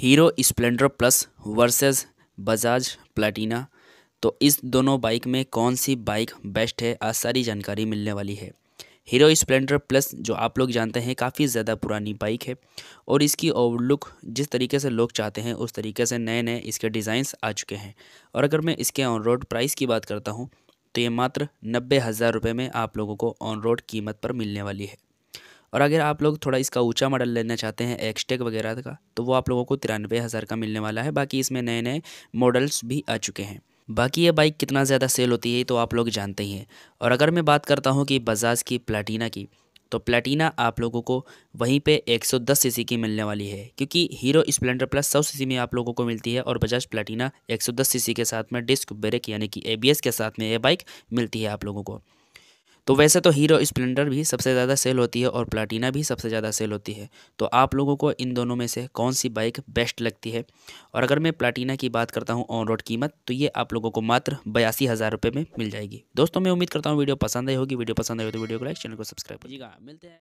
hero splendor plus versus Bajaj platina तो इस दोनों बाइक में कौन सी बाइक बेस्ट है आज सारी जानकारी मिलने वाली है हीरो स्प्लेंडर प्लस जो आप लोग जानते हैं काफ़ी ज़्यादा पुरानी बाइक है और इसकी ओवरलुक जिस तरीके से लोग चाहते हैं उस तरीके से नए नए इसके डिज़ाइंस आ चुके हैं और अगर मैं इसके ऑन रोड प्राइस की बात करता हूँ तो ये मात्र नब्बे हज़ार रुपये में आप लोगों को ऑन रोड कीमत पर मिलने वाली है और अगर आप लोग थोड़ा इसका ऊंचा मॉडल लेना चाहते हैं एक्सटेक वगैरह का तो वो आप लोगों को तिरानवे हज़ार का मिलने वाला है बाकी इसमें नए नए मॉडल्स भी आ चुके हैं बाकी ये बाइक कितना ज़्यादा सेल होती है तो आप लोग जानते ही हैं और अगर मैं बात करता हूँ कि बजाज की प्लाटीना की तो प्लेटिना आप लोगों को वहीं पे 110 सीसी की मिलने वाली है क्योंकि हीरो स्प्लेंडर प्लस 100 सीसी में आप लोगों को मिलती है और बजाज प्लेटिना 110 सीसी के साथ में डिस्क ब्रेक यानी कि एबीएस के साथ में ये बाइक मिलती है आप लोगों को तो वैसे तो हीरो स्प्लेंडर भी सबसे ज़्यादा सेल होती है और प्लाटीना भी सबसे ज़्यादा सेल होती है तो आप लोगों को इन दोनों में से कौन सी बाइक बेस्ट लगती है और अगर मैं प्लाटीना की बात करता हूँ ऑन रोड कीमत तो ये आप लोगों को मात्र बयासी हज़ार रुपये में मिल जाएगी दोस्तों मैं उम्मीद करता हूँ वीडियो पसंद आई होगी वीडियो पसंद आई हो तो वीडियो को लाइक चैनल को सब्सक्राइब कीजिएगा मिलते हैं